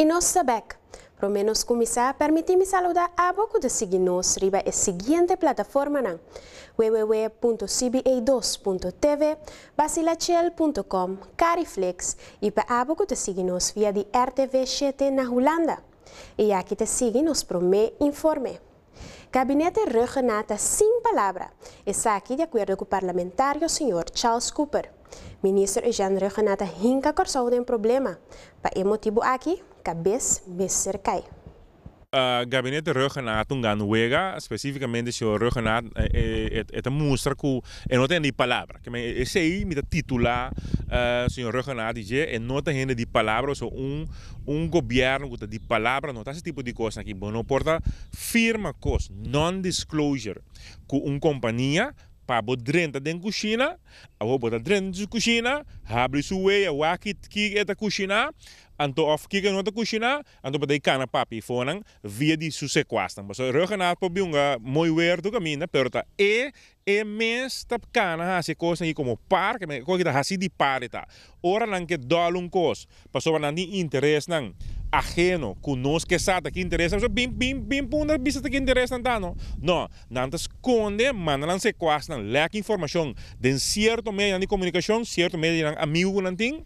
E nós sabemos, pelo menos começar, permitir-me saludar a boca de seguir-nos riba a seguinte plataforma na www.cba2.tv, basilachel.com, Cariflex e para a pouco de seguir-nos via de RTV7 na Holanda. E aqui te seguem nos prome informe. Gabinete Regenata sin palabra. Está aquí de acuerdo con el parlamentario señor Charles Cooper. Ministro Jean Regenata hinca corsou de un problema. ¿Para qué motivo aquí? cabeça becercai. Ah, eh, eh, eh, ah, o gabinete Rögenaat não ganha especificamente se o Rögenaat é mostra que não tem de palavra. Que esse aí me titular, o senhor Rögenaat diz que não tem gente de palavra, ou um um governo que tem de palavra, não tem esse tipo de coisa aqui. Bom, não porta firma coisa, non-disclosure, com uma companhia para dentro den cozinha, a vou botar dentro de cozinha, abre sua e o aqui que é da cozinha, anto of kika nota kusina anto patai kana papi fonan via di suse kwastan so rögena po biunga moi wer tu kamina perta e e mes tap kana hasi kosan i como par que me ko kita hasi di parita ora nan ke dolun kos paso nan di interes nan ajeno kunos que sata que interesa so bim bim bim punda bisa que interesa tano no nanta esconde mandan se kwastan lek información den cierto medio de comunicación cierto medio nan amigo nan ting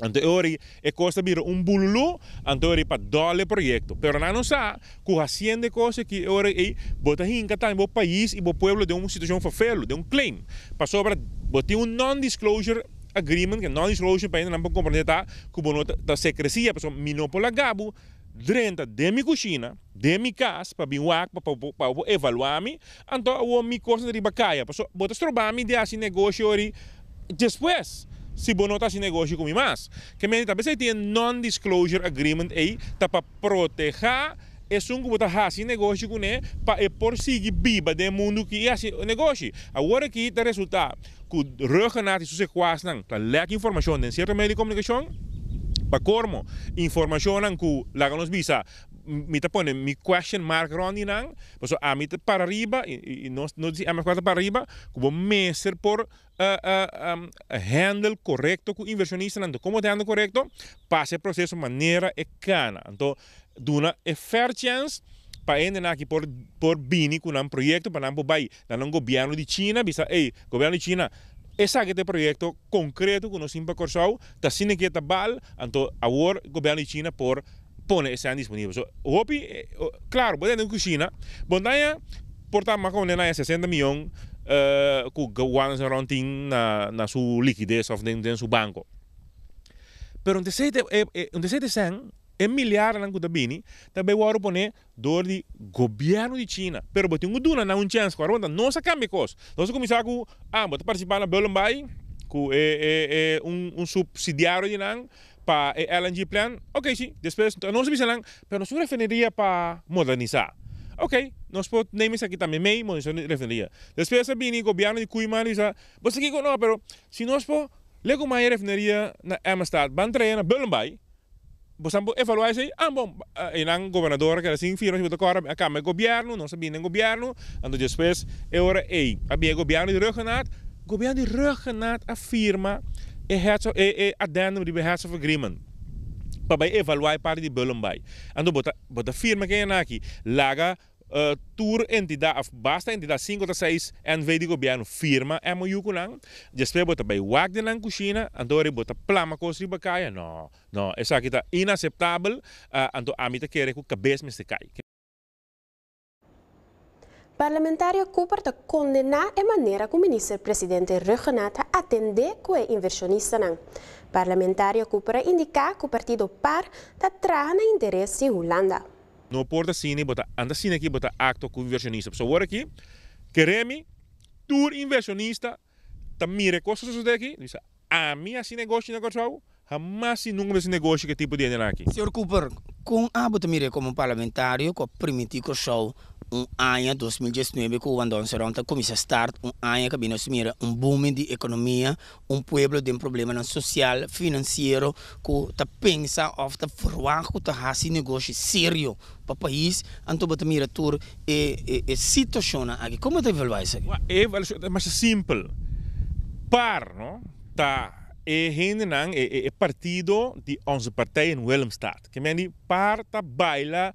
Ang teori é costa mira um bululu ang teori pa dole proyecto. Pero na no sa cien de coisas que ora e bota hinca tan bo país e bo povo de un situação fafelo, de um claim. Pa sobra boti um non disclosure agreement, que non disclosure para ainda não compreender tá ku nota da secrecia, pa so minopola gabu drenta de mi cozinha, de mi casa, para vir wak, para para evaluar-me, então o mi costa de ribacaia, para botar me de assim negócio ali depois si bono ta si negócio com mais. Que me tá pensei tem non-disclosure agreement aí tá para proteger é um que botar assim negócio com né para é eh, por seguir biba de mundo que é assim negócio agora que tá resultado que regenat isso se quase não tá leque informação den, certo meio de comunicação para cormo informação que lá nos visa mita te pone mi question mark rondi nan, pues a mita para riba e y no no dice a mi para riba cubo meser por uh, eh, uh, eh, um, handle correcto con inversionista, entonces como te ando correcto, pase el proceso manera e cana. Entonces, duna e fair chance para ende naki por por bini con un proyecto para nampo bai, dan un gobierno de China, bisa, ei gobierno de China essa que é projeto concreto que nós impa corsau está sine que tá bal anto awor governo de China por pone están disponibles. So, hobby, claro, puede en cocina, bondaya porta más con nena 60 millones uh, ku gawanas around ting na na sua liquidez of dentro den su banco. Pero onde se te eh, onde se te san en milhar na kuda bini, também o aro pone dor di governo de China. Pero botin u duna na un chance ko ronda, não se cambia cos. Não se começar ku ah, bota participar na Belombai, ku é eh, eh, um, eh, um subsidiário de nang para eh, LNG plant, ok, sim, depois não se lang, pero nossa refinaria para modernizar. Ok, nós podemos aqui também meio modernizar a refinaria. Depois sabia o governo de Cuimano diz, você que não, mas se nós por lego mais refinaria na Amsterdã, ban traia na Bullenbay, você pode avaliar isso, ah bom, e governador que assim firma se botar a câmara governo, não sabia nem governo, então depois agora, era ei, havia governo de o governo de ruggenat afirma e heads of, a, a addendum to the Heads of Agreement. Para evaluar para de bullen bij. En dan bota firma que é aqui. Laga uh, tour entidade, basta entidade 5 ou 6 NV de governo firma é muito kunang. Despe bota bem wag de nan a andore bota plama cosi bacaia. Não, não, essa aqui tá inaceitável. Uh, ando amita querer com cabeça me se kai. Parlamentário Cooper Kupert condenar a maneira como ministro presidente Ruggenat atende que inversionista não. Parlamentário Cooper indica que o partido PAR está trazendo interesse em Holanda. Não importa se ele bota, anda assim aqui bota acto com inversionista. Só agora aqui, queremos tur inversionista, também recursos aqui, diz, a mim esse negócio, negócio, Hamas e nunca desse negócio que tipo de aqui. Senhor Cooper, com a ah, botamira como parlamentário, com a primitico show, un anno 2019 quando wan don seront a komisa start un che abbiamo smira un boom di economia un pueblo un problema sociale social financiero ku ta pensa of ta verwaag ku ta hasi negoci serio pa país anto bata mira tur e eh, e, eh, e eh, situaciona agi como te evaluais agi e evaluaciona mas simple par no ta e hende nang e, e, partido di onze partij in Willemstad. Kemen die par ta baila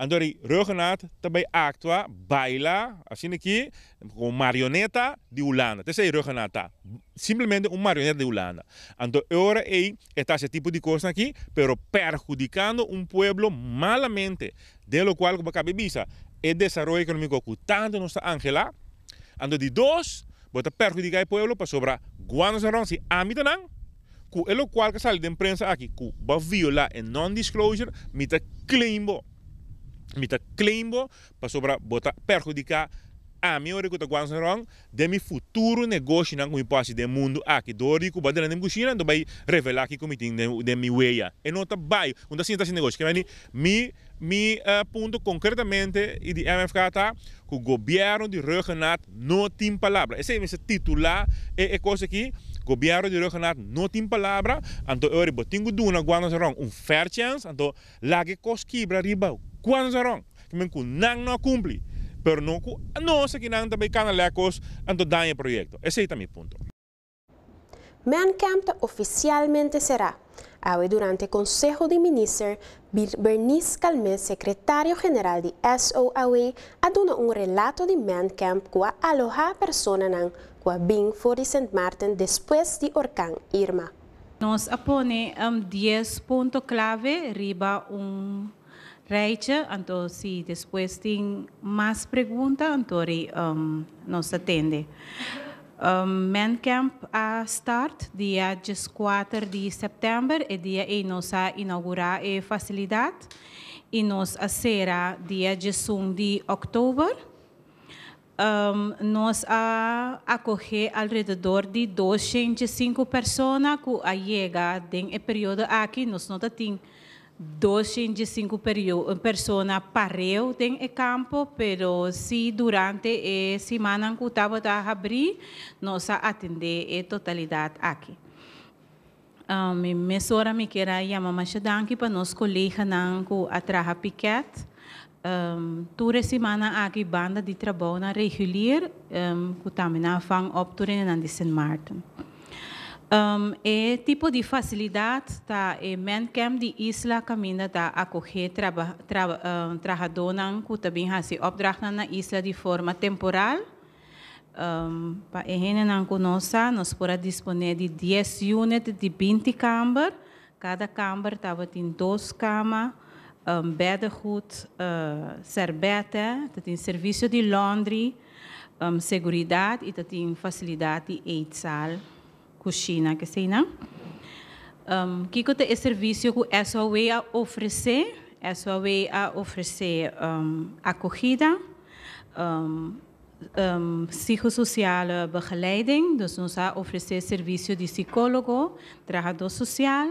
Andori Reugenaat, también actúa, baila, de aquí, como marioneta de Holanda. te é está, simplemente un um marioneta de Holanda. ahora él está ese tipo de cosas aquí, pero perjudicando un um pueblo malamente, de lo cual, como acabei de desarrollo desarrollo económico que tanto Angela, ando de va a perjudicar el pueblo para pues sobrar guanos a si amitanan, con lo cual, que sale de prensa aquí, que a violar el non-disclosure, mita climbo. mi ta claimbo para sobra botar perjudicar a minha hora que eu de mi futuro negócio não me passe de mundo aqui ah, do rico badela nem buchina do vai revelar que como tem de mi weia e não tá bai onde assim tá esse negócio que vem mi mi uh, concretamente e de MFK tá que o governo de Ruggenat não tem palavra esse é esse título lá é, é coisa aqui governo de Ruggenat então, não tem palavra então eu vou ter que dar uma um fair chance então lá que cosquibra riba Cuando se ron, que no cumple, Pero no ku no se kinang tabi kanalekos anto dañe proyecto. Ese es mi punto. Mancamp oficialmente será durante el Consejo de Ministros, Bernice Calmes, secretario general de ha dado un relato de Mancamp que aloja personas que bin de St. Martin después de Orcán Irma. Nos apone 10 um, puntos clave arriba un Reicha, então se depois tem mais perguntas, então um, nos atende. Um, Mancamp a start dia 4 de setembro e é dia e nós a inaugurar a facilidade e nos a será dia 1 de outubro. Um, nós a acolher alrededor de 205 pessoas que a chegam em é período aqui nós nota tem doce de cinco pessoas parreu tem o campo, pero se durante a semana que estava a abrir, nós atender a totalidade aqui. A minha sora me queira chamar a mamãe Shadanki para nós colega a traja piquete. Um, toda semana aqui banda de trabalho regular, um, que também fang op toda na de São Martin. Um, e tipo de facilidade está e Mancam de Isla caminha da acolher traba, traba, um, trabalhadores que também fazem opdrachten na isla de forma temporal. Um, para a não conosca, nós podemos disponer de 10 unidades de 20 câmara. Cada câmara estava em duas camas, um, beddengoed, uh, serbetten, tem serviço de laundry, um, segurança e tem facilidade de eetzaal. China, que sei não. Um, que que é serviço que a é SOE a oferecer? A é SOE a oferecer um, acolhida, um, um, psicossociale begeleiding, dus a oferecer serviço de psicólogo, trabalhador social,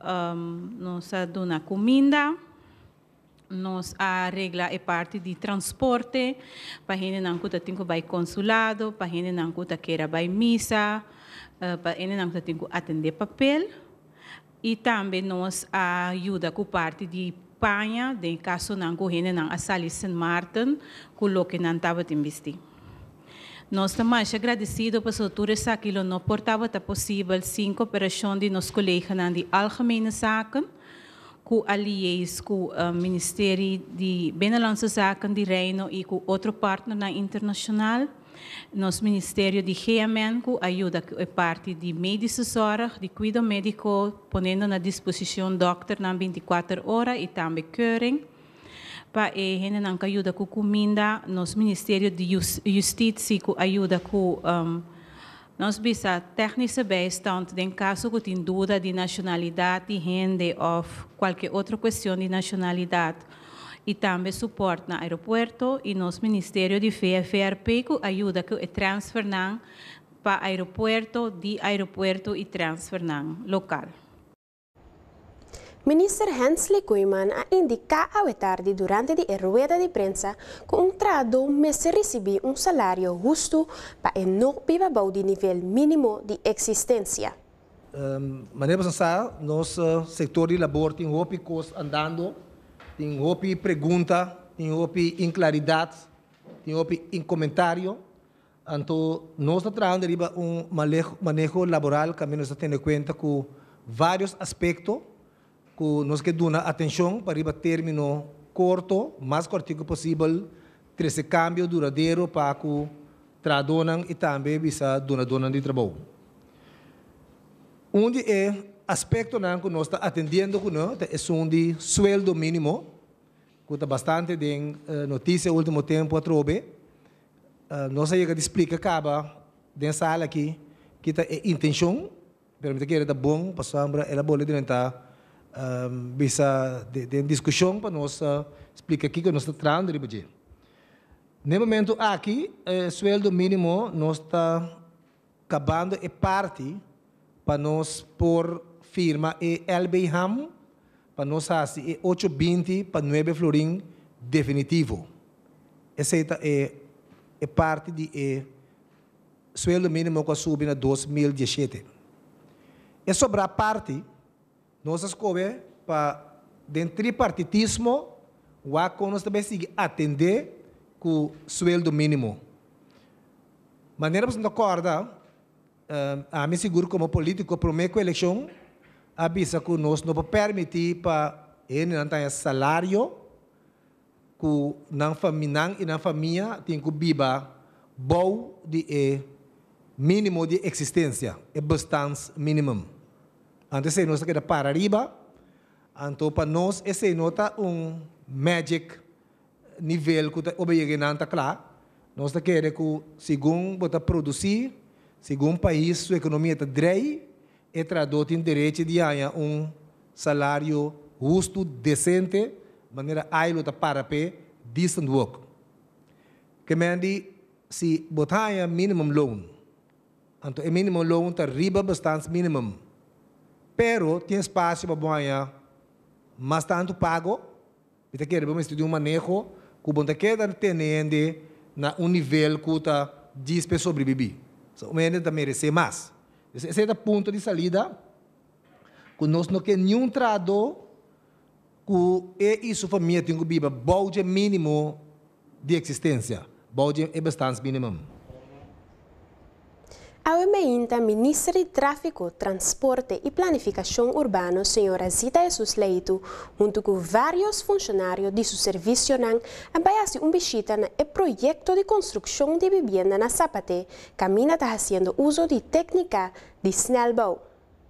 um, nós dona comida, nós arregla a parte de transporte, para gente não que tem que vai consulado, para gente não que queira vai missa, eh, para ele não tem que atender papel e também nós ajuda com parte de Espanha, de caso não correndo na Assali San Martin, coloque não estava de investir. Nós estamos agradecidos para autores que não portava a possível cinco operações de nossos colegas de Algemene Zaken, com aliás com o eh, Ministério de Benelandse Zaken de Reino e com outro partner internacional. Nosso Ministério de Reamenco ajuda a é parte de medicina, de cuidado médico, ponendo na disposição doctor na 24 horas e também curing. Para e gente não ajuda com comida, nosso Ministério de Justiça ajuda com um, nós bisa técnica bastante em caso que tem dúvida de nacionalidade, de ou qualquer outra questão de nacionalidade. e também suporte el aeropuerto y nuestro Ministerio de FFRP que a que transferam para aeropuerto de aeroporto y transferam local. Ministro Hensley Kuiman ha indicado la tarde durante la rueda de prensa que un trado mes un salario justo para no viva el nivel mínimo de existencia. Um, em, Maneira eh, sector de andando tem outra pergunta, tem outra inclaridade, tem outra incomentário Então, nós estamos deriva um manejo, manejo laboral que nós tendo em conta com vários aspectos que nós que dona atenção para ir término curto, mais curto possível, ter esse cambio duradouro para que tradonam e também bisa dona dona de trabalho. Onde é aspecto que nós está atendendo que nós é um de sueldo mínimo que está bastante de eh, notícia no último tempo a trobe eh, nós temos que explica acaba de sala aqui que está eh, a intenção permite que ele bom para sombra ela bola de tentar um, de, de discussão para nós explicar aqui aqui que nós estamos tratando de budget no momento aqui eh, sueldo mínimo nós está acabando é parte para nós pôr firma é LB Ham, para nós é 820 para 9 florim definitivo. Essa é, é, é parte de é, sueldo mínimo que subiu na 2017. E é sobre a parte, nós escolhemos para dentro do tripartitismo, o ACONOS também sigue atender com o sueldo mínimo. Maneira que você acorda, uh, ah, a ah, mim seguro como político, prometo eleição, abisa que nós não permitir para ele não ter salário que não família e não família tem que viver bom de mínimo de existência é bastante mínimo antes se nós queda para riba então para nós esse nota um magic nível que obriga não está claro nós queremos que segundo você produzir segundo o país sua economia está direita o trabalhador tem direito de ganhar um salário justo, decente, de maneira a ele para pé, decent work. Que mendi se botar a minimum loan, então o minimum loan está riba bastante minimum, pero tem espaço para ganhar mais tanto pago, e quer vamos estudar um manejo que bom tá queda tá tenende na um nível que está 10 pessoas sobreviver. Então, o também tá merece mais. Esse é o ponto de saída. Que nós não queremos nenhum trato que e isso família tem que viver, balde mínimo de existência, balde é bastante mínimo. A emenda ministra de Tráfico, Transporte e Planificação Urbana, senhora Zita Jesus Leito, junto com vários funcionários de seu serviço, apoiasse um visita no projeto de construção de vivienda na Zapate, caminha está fazendo uso de técnica de Snellbow.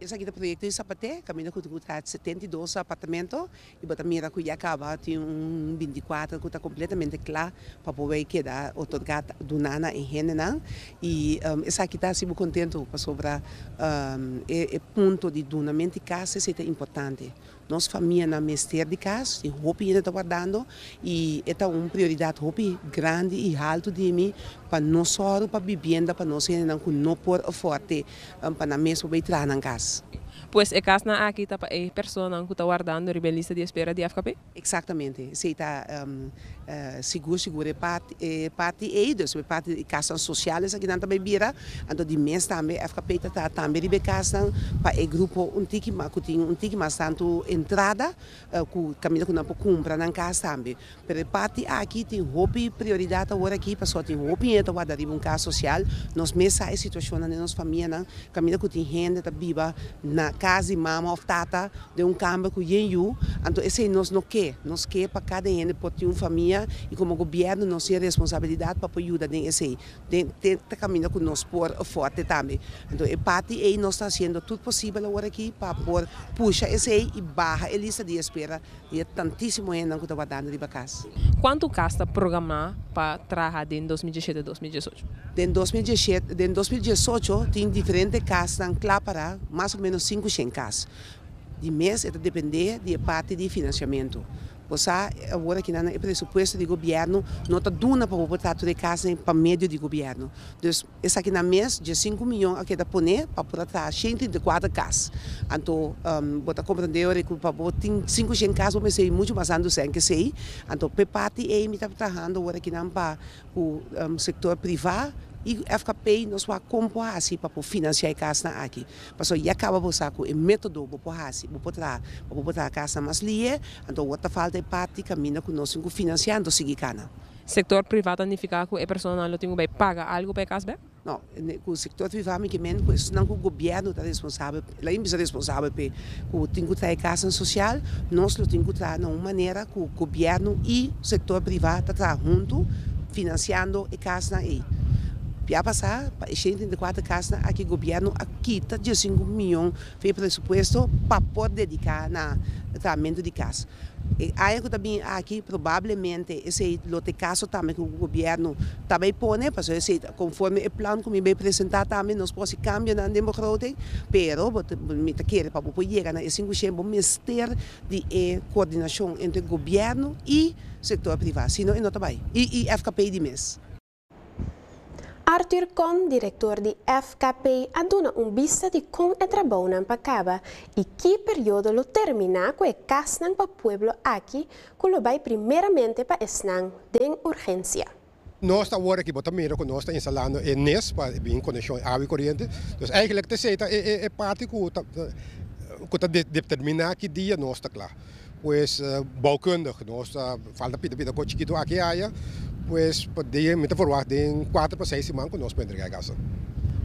Esse aqui é o projeto de Sapate, caminho que está 72 apartamentos e também a acaba, tem um 24 que está completamente claro para poder quedar otorgada do Nana em Renan e um, esse aqui está ehm, muito contente para sobre um, ehm, ponto de donamento de casa, isso é importante. Nós família na mestre de casa, e Hopi ainda está guardando, e é tá uma prioridade Hopi grande e alto de mim, para não só para a bebida, para não ser não por forte, ah, para na mesa para entrar na casa pois é na aqui ah, tá é pessoa não que tá guardando rebelista de espera de AFKP? Exatamente. Se está um, uh, seguro seguro parte eh, parte e dos parte de casas sociais aqui não também vira, ando de mês também AFKP tá, tá também de casa para o grupo um tiki mas que tem um tique mas tanto entrada uh, com caminho que não compra na casa também. para parte aqui tem hobby prioridade agora aqui pessoa tem hobby então eh, guardar um caso social, nos mesa a situação na nossa família, caminho que tem gente tá viva na na casa mama ou tata de um campo com Yenyu. Então, esse nós não quer. Nós quer para cada um pode ter uma família e como governo nós temos responsabilidade para ajudar esse. Está caminhando com nós por forte também. Então, a parte aí nós está fazendo tudo possível agora aqui para por puxar esse aí e barra a lista de espera e é tantíssimo ainda que está dando de casa. Quanto gasta programar para trabalhar em 2017 e 2018? Em 2017, em 2018 tem diferentes casas em Clápara, mais ou menos 5 500 casos. De mês, é depender de parte de financiamento. há agora que não é pressuposto de governo, não está duna para o tudo de casa para meio de governo. Então, essa aqui na mês, de 5 milhões, aqui da Pone, para botar 134 casas. Então, um, botar tá compreendeu que para botar 500 casas, eu pensei muito mais anos sem que sei. Então, parte é me está trabalhando agora que não para o um, setor privado, i FKP nós vai compor assim para financiar a casa aqui. Mas eu acaba por saco o método para por assim, para botar, a casa mais lia, então outra falta é parte que caminha com nós financiando o cana. Sector privado não fica com a pessoa não tem que pagar algo para a casa? Não, o setor privado que menos, pois não o governo está responsável, lá é responsável por tem que ter casa social, nós temos que ter de uma maneira que o governo e o setor privado estão juntos financiando a casa aí. Pia passar, gente de quatro casas, aqui o governo quita 5 milhões de presupuesto para poder dedicar na tratamento de casa. E aí é também aqui provavelmente esse lote caso também que o governo também põe, porque conforme o plano que me vai apresentar também nós pode cambiar na democracia, pero me para poder chegar na esse enguchembo mister de eh, coordenação entre o governo e setor privado, senão não também. E, e FKP de mês. Arthur Kohn, director di FKP, aduna un vista di con e trabona pacaba, y qué periodo lo termina que casnan pa pueblo aquí, con lo va primeramente pa esnan den urgencia. No está botamos aquí, que no está instalando en NES, para bien conexión agua corriente. Entonces, eigenlijk te zeta es e parte que determina que día no está claro. Pues, eh, bouwkundig, no está, falta pita pita cochiquito aquí allá. pues de, me forward de quatro para seis semanas que nós para entregar a casa.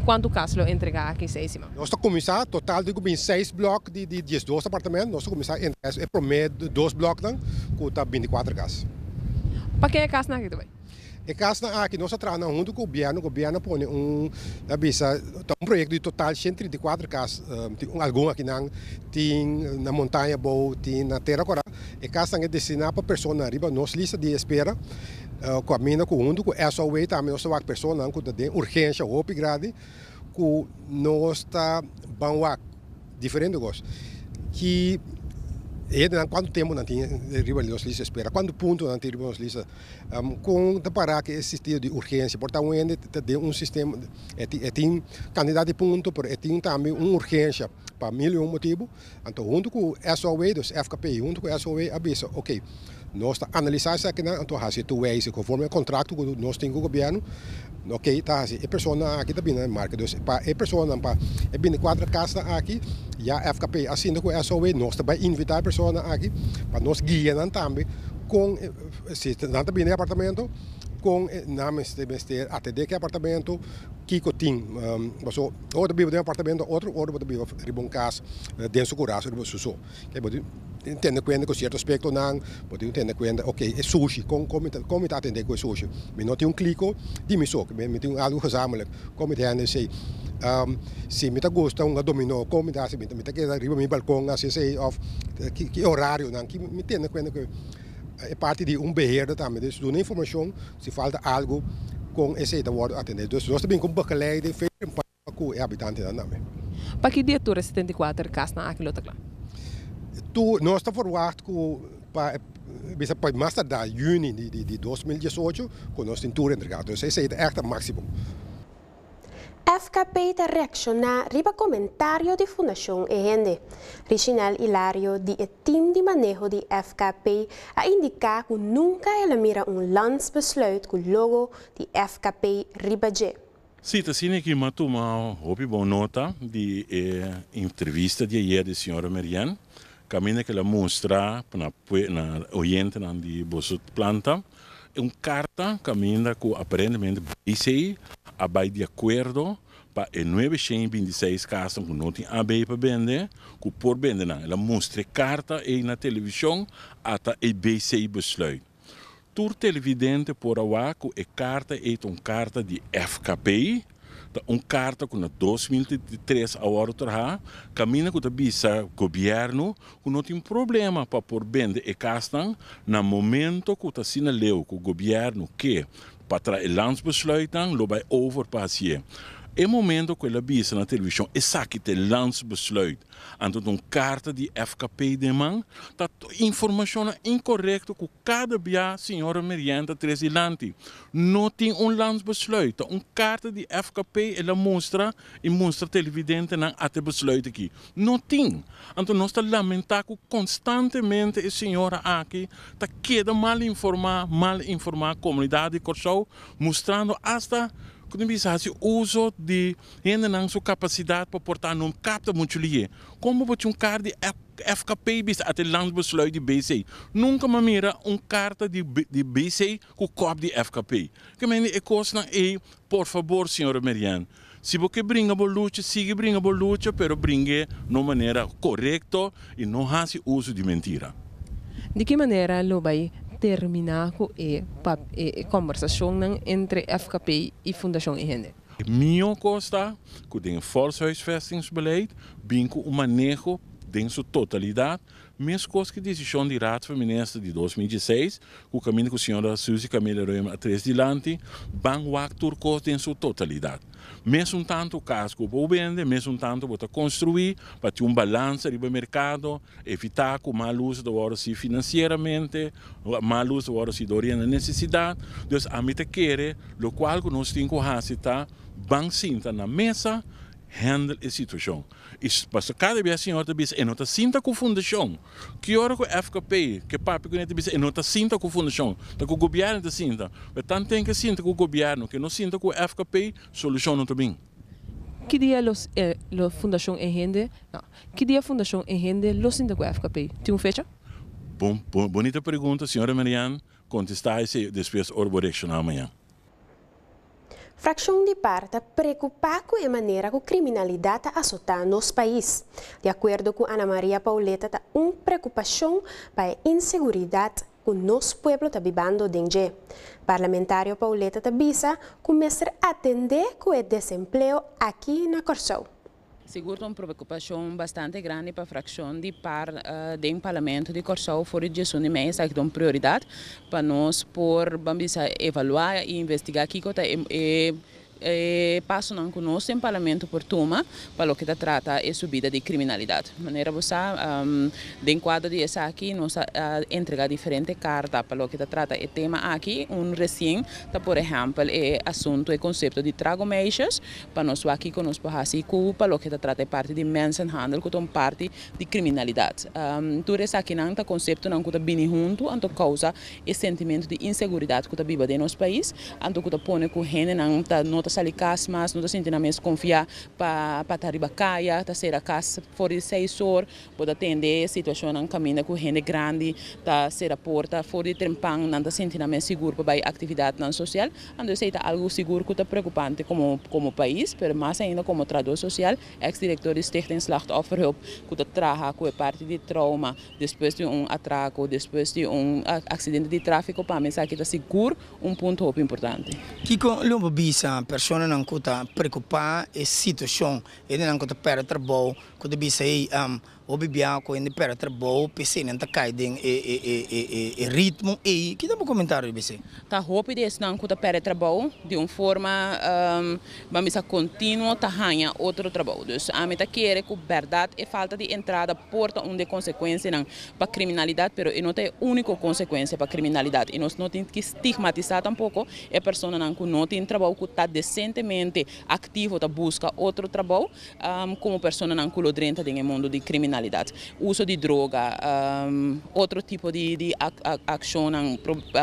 Quanto Caslo entregar aqui em seis semanas? Nós começando total, de bem, seis blocos de, de 12 apartamentos, nós começar a entregar, é de dois blocos, com 24 casas. Para que é casa na aqui também? E caso na aqui nós trabalhamos junto com o governo, o governo põe um, na bisa, um projeto de total 134 casas, eh, um, algum aqui na, tem na montanha boa, tem na terra coral. E caso é destinado para pessoas na riba, nós lista de espera. É, é o mundo com hundu ko eso weta amina so wak persona que de urgência ou upgrade que nós ban wak diferente gos que é né, quanto tempo não tinha dos lista espera quanto ponto não tinha rivalidade lista um, com de parar que esse tipo de urgência portanto ainda tem um sistema é, é tem candidato de ponto por é tem também uma urgência para mil e um motivo então junto com SOA dos FKP junto com SOE aviso ok nós está analisar isso aqui, né? Então, assim, tu é isso, conforme o contrato que nós temos com o governo, ok, tá assim, a é pessoa aqui também, né, marca, então, para a é pessoa, para é a 24 casa aqui, e a FKP assina com a SOE, nós também invitar a pessoa aqui, para nós guiar né, também, com, eh, eh, se, né, bem no né, apartamento, con eh, namens de minister att det är apartamento kiko ting um, so outro bibo de apartamento outro outro bibo ribon cas eh, den su curaço ribon suso que pode entender quando com certo aspecto não pode entender quando ok é sushi com como como tá atender com sushi me não tem um clico de me soco me tem algo gesamelijk como tem a sei se me tá gosta um dominó como tá se me tá que riba me balcão assim sei of que horário não que me tem quando Een partij die um berreiro também. Eles dus dão informação, se falta algo, kon esse worden word Dus Então, nós também como bacalhau, fez een paar o habitante também. Para que dia tour 74 cas naar aquilo tá Tu nós está forward com para bisa para massa da juni de de 2018, com nós tem tour entregado. is dus het echt het maximum. FKP da reacciona riba comentario di Fundación EGENDE. Reginald Hilario, di het team di manejo di FKP, a indica que nunca ela mira un com o logo di FKP riba G. Sim, tá sim aqui matou uma hobby boa nota de di eh, entrevista de ayer de senhora Marianne. Caminha que ela mostra para na oriente na de bosso planta, um carta caminha que aparentemente disse vai de acordo para em 926 casos que não tem AB para vender, que por vender não. Ela mostra carta e na televisão até a EBC besluit. Tudo televidente por a que a carta é uma carta de FKP, uma carta que na 2003 agora terá, caminha com o governo, que não tem problema para por vender e casta no momento que está sinalando que o governo que Patra et landsbesluit dan, loop bij over het moment ook wel bezig naar televisie, is zaak het landsbesluit. En dat een kaart die FKP de man, dat informatie incorrect ook cada bia, signora Merienda Tresilanti. Not in een landsbesluit, een kaart die FKP en la mostra, in mostra televidente na atte besluit aqui. Not in. En toen ons lamentar constantemente e signora aqui, dat queda mal informar, mal informar comunidade Corsou, mostrando hasta o uso de não sua capacidade para portar num capta montulien. Como bote um carro de FKP bis até landsbesluit de BC. Nunca me mira um carta de, de BC com cop de FKP. Que mene e costa e por favor, senhora Marianne. Se você brinca boluche, siga brinca boluche, pero brinque de maneira correta e não faça uso de mentira. De que maneira, Lubai, terminar com a, conversação entre FKP e Fundação IND. Minha costa, com o força e festingbeleids, bem com o manejo em sua totalidade, mesmo coisa que decisão de Rato Feminista de 2016, o caminho que a senhora Suzy Camila Roema atrás de lante, banco o actor em sua totalidade. Mesmo tanto o casco para o vender, mesmo tanto para construir, para ter um balanço no mercado, evitar que má luz do ouro se financeiramente, má luz do ouro se doria na necessidade. Então, a mim querer, o qual nós temos que fazer, bang sinta na mesa, Handle a situação. Isso passa. cada vez senhora, te bisa enota sinta com fundação. Que hora que FKP, que papi então, que te bisa enota sinta com fundação. Tá com o governo te sinta. tanto tem que sinta com o governo, que não sinta com FKP, solução não também. Que dia a eh, fundação enrende? Não. Que dia a fundação enrende não sinta com FKP? Tem um fecha? Bom, bom, bonita pergunta, senhora Mariana. Contestar esse depois orborecionar amanhã. Fracção de parta preocupa com a maneira que a criminalidade assusta nosso país. De acordo com Ana Maria Pauleta, há uma preocupação para a inseguridade que o nosso povo está vivendo hoje. Parlamentário Pauleta tá visa começa a atender com o desemprego aqui na Corção. Sigur, uma preocupação bastante grande para a fração de par uh, de empalamento de Corsol fora de Jesus mês, é uma prioridade para nós por vamos avaliar e investigar aqui que é passam eh, passo não em parlamento por Tuma, para o que trata é subida de criminalidade. De maneira você, um, de enquadro de essa aqui, nós uh, eh, entrega cartas, carta para o que trata é tema aqui, um recém, tá, por exemplo, é assunto e conceito de trago meixas, para nós aqui conosco assim, para o que trata é parte de mensenhandel, que é parte de criminalidade. Um, tudo isso aqui não está conceito não está bem junto, anto causa esse sentimento de insegurança que está viva de nosso país, anto que está pondo com gente não está sali kas mas no sinti na mes para pa pa taribakaya ta sera kas for seis horas pode atender situação na caminha com gente grande ta sera porta for de trempang não ta sinti na mes seguro pa bai atividade na social ando seita algo seguro que está preocupante como como país pero mas ainda como tradutor social ex diretor de stichting slachtofferhulp que ta traga com parte de trauma depois de um atraco depois de um acidente de tráfico para mensagem que está seguro um ponto muito importante que com lombo bisa persona nang kuta preocupa e situação e nang kuta pera trabalho kuta bisa um, o ko ini pera trabo pc nanta kaiden e eh, e eh, e eh, e e, e ritmo e que dá um comentário bc tá hope desse não, kuta pera trabo de uma forma um, ehm, a contínuo tá hanha outro trabalho. dus a meta quer que verdade e falta de entrada porta um de consequência não para criminalidade pero e não tem único consequência para criminalidade e nós não tem que estigmatizar tampouco é pessoa não que não tem trabalho que tá decentemente ativo tá busca outro trabalho ehm, como pessoa não que lodrenta tem mundo de criminalidade criminalidade. uso de droga, um, outro tipo de, de ação, um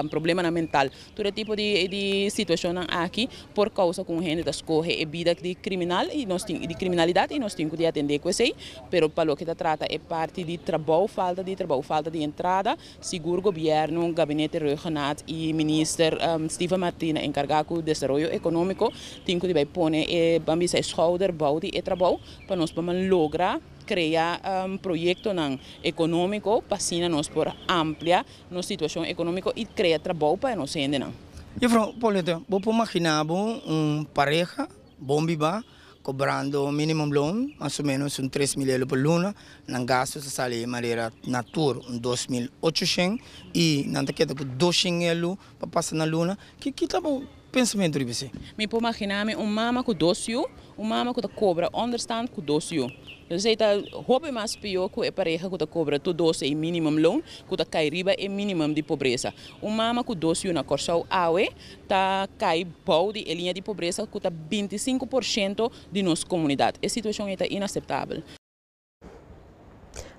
problema mental, todo tipo de, de situação aqui por causa com gente das corre e vida de criminal e nós de criminalidade e nós temos que atender com isso aí, pero para o que trata é parte de trabalho, falta de trabalho, falta de entrada, seguro governo, gabinete Reugenaat e ministro um, Steven Martina encargado do desenvolvimento econômico, tem que pôr a é, schouder, bouwen e trabalho para nós para lograr cria um projeto nan econômico, pasina nos por amplia nos situação econômica e criar trabalho para nós ainda Fran, Jefferson, Pauleta, vou imaginar um pareja, bom biba, cobrando mínimo loan, mais ou menos um 3 mil euros por luna, não gasto se sale de maneira natural, um 2.800 e não tem que ter 200 euros para passar na luna. Que que tá bom pensamento de você? Me imagina uma mama com 12 filhos o mama que cobra understand com doce eu sei que roupa mais pior que é pareja que cobra tudo doce e mínimo loan que cai riba e mínimo de pobreza o mama que doce na corção awe tá cai pau de linha de pobreza que 25% de nossa comunidade a situação é inaceitável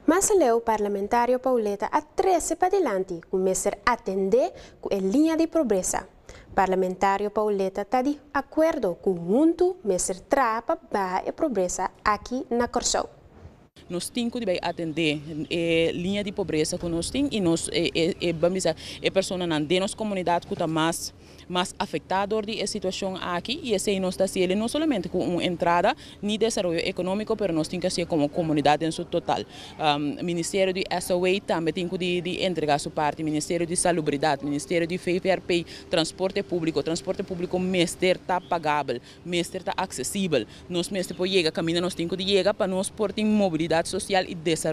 mas leu parlamentário Pauleta a 13 para delante, o mestre atender com a linha de pobreza. Parlamentário Pauleta está de acordo com o mundo, mas trapa para a pobreza aqui na Corsou nós temos que atender a eh, linha de pobreza que nós temos e nós é, eh, eh, na nossa comunidade que está mais mas afectado de la situação aqui e esse nos está haciendo no solamente entrada nem desenvolvimento económico, mas nós temos que ser como comunidade em sua total. Um, Ministério de SOE também tem que de entregar sua parte, Ministério de Salubridade, Ministério de FVRP, Transporte Público, Transporte Público mestre está pagável, mestre está acessível. Nós mestre por chegar, caminho nós temos que chegar para nós portar mobilidade social e desenvolvimento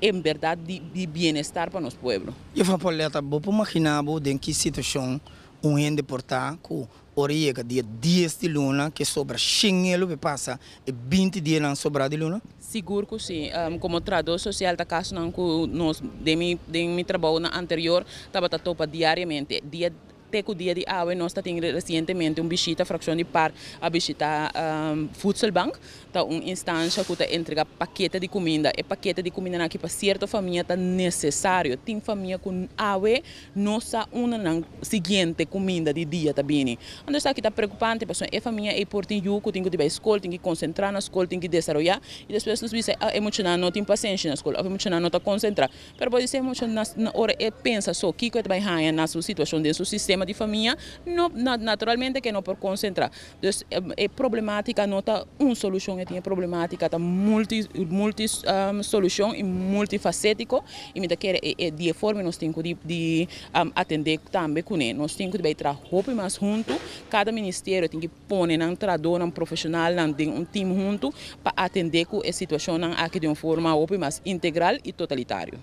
em verdade de, de bem-estar para nosso povo. Eu falo para ela, vou imaginar, em que situação um ende portanto, oria que dia 10 de luna, que sobra 100 elo que passa e 20 dias não sobra de luna? Seguro que sim. Um, como tradutor social, tá caso não que nós, de, mi, de mi trabalho anterior, estava topa diariamente. Dia 10 até que o dia de hoje nós temos recentemente uma visita, a di ah, de par, a visita um, Futsalbank, tá uma instância que está entrega paquete di comida. E paquete di comida aqui para certa família está necessário. Tem família com hoje não sa uma na seguinte comida di dia tá bem. Então está aqui tá preocupante, pessoal. E família é por tem que tem que ir para a escola, tem que concentrar na escola, tem que desenvolver. E depois nos dizem, ah, é muito não tem paciência na escola, é muito não está concentrado. Mas pode ser muito na hora e pensa só, o que vai ganhar na sua situação, dentro do sistema de família, não, naturalmente que não por concentrar. Então, é, problemática não está uma solução, é problemática, está multi, multi um, solução e multifacético, e me quer é, eh, é eh, de forma nós temos de, de um, atender também com ele. Nós temos de trabalhar mais junto, cada ministério tem que pôr um trador, um profissional, um, um time junto para atender com a situação aqui de uma forma mais integral e totalitária.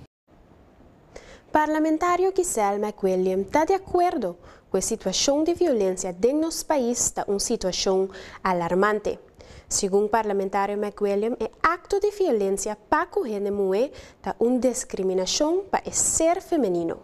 parlamentario Giselle McWilliam está de acuerdo con situación de violencia en nuestro país está una situación alarmante. Según parlamentario McWilliam, el acto de violencia para correr de está una discriminación para e ser femenino.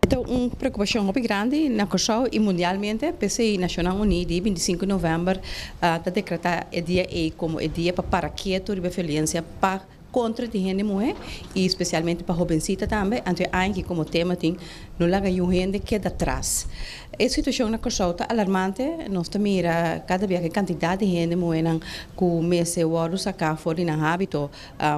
Esta una preocupación muy grande la Kosovo y mundialmente, pese a Nacional Unida, 25 de noviembre ah, a uh, decretar día E como el día para que quieto violencia para contra a gente mulher e especialmente para jovencita também. antes que como tema tem não larga gente que da atrás. É situação uma coisa alarmante. Nós também cada vez a quantidade de gente mulher não começa o ano sacar fora na hábito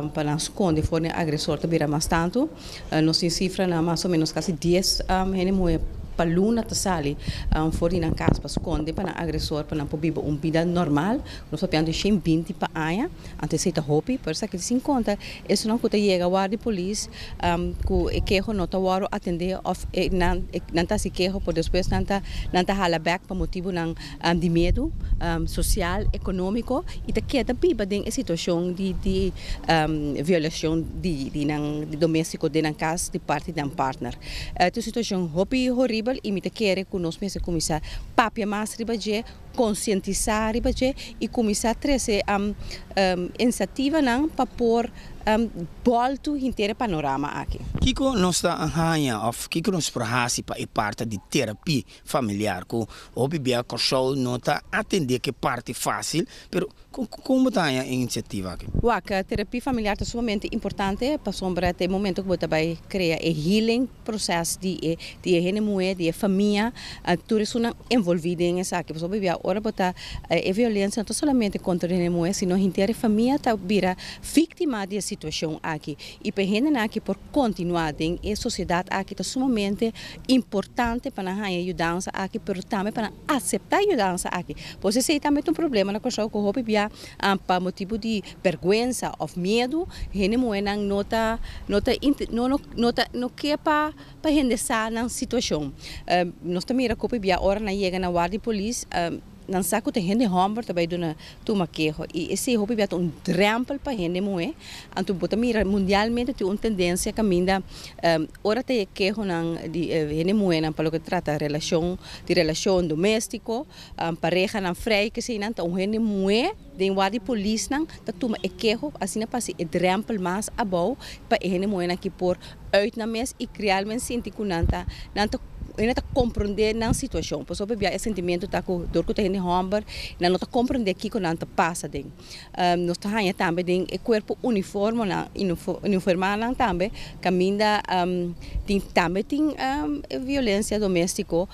um, para não esconder fora agressor também mais tanto. Uh, eh, nós em cifra mais ou menos quase 10 um, gente mulher Eh, pa luna ta sali um, fori na kas pa skonde pa na agresor pa na pobibo un pida normal no so pianto shem binti pa aya ante se ta hopi per sa che si incontra e sono ku ta yega wardi polis um, e keho no ta waro atende of e, nan e, nanta si keho por después nanta nanta hala back pa motivo ng um, ehm, di medo um, ehm, social economico e ta keta piba ding e situacion di di um, violacion di di nang di domestico di nang kas di parte ng partner uh, tu situacion hopi horrible riba imita quer com nós pensa começar papia mais riba je conscientizar e começar a trazer um, um, iniciativa para pôr um, volta inteiro panorama aqui. Que que nós está arranha of que que nós para a parte de terapia familiar com o bebê que show não está atender que parte fácil, pero como está a iniciativa aqui? a terapia familiar é sumamente importante eh, para sombra até momento que você vai criar e healing processo de eh, de renemoer de família, eh, tudo isso envolvido em essa que o bebê agora botar eh, é violência não somente contra a mulher, sino a inteira família está vira vítima da situação aqui. E para aqui por continuar em a sociedade aqui está sumamente importante para a ajudar aqui, mas também para aceitar a ajudança aqui. Pois isso é também um problema na questão que houve para motivo de vergonha ou medo, a mulher não está tá não não não tá, não quer para para gente né, situação. Eh, nós também né, recuperamos agora na né, chega na guarda de polícia ah, dan que te hen homber bij doen toe maar queijo E esse se hoop dat um drempel para gente moe. En toen botem hier mundialmente tem uma tendência caminda um, ora te kego nan di gente eh, moe nan palo que trata relação de relação doméstico, a pareja nan vrij gezien nan te gente moe den wadi polis nan ta tuma e kego asina pasi e drempel mas abou para hen moe nan ki por uit na mes e criar men sinti kunanta nan eu não compreender na situação. Pois o bebê é sentimento está com dor que tem no ombro, não está compreender que quando anta passa Um, nós temos também um corpo uniforme na né, uniforme na né, também caminha um, ah, tem também tem um, ah, violência doméstica.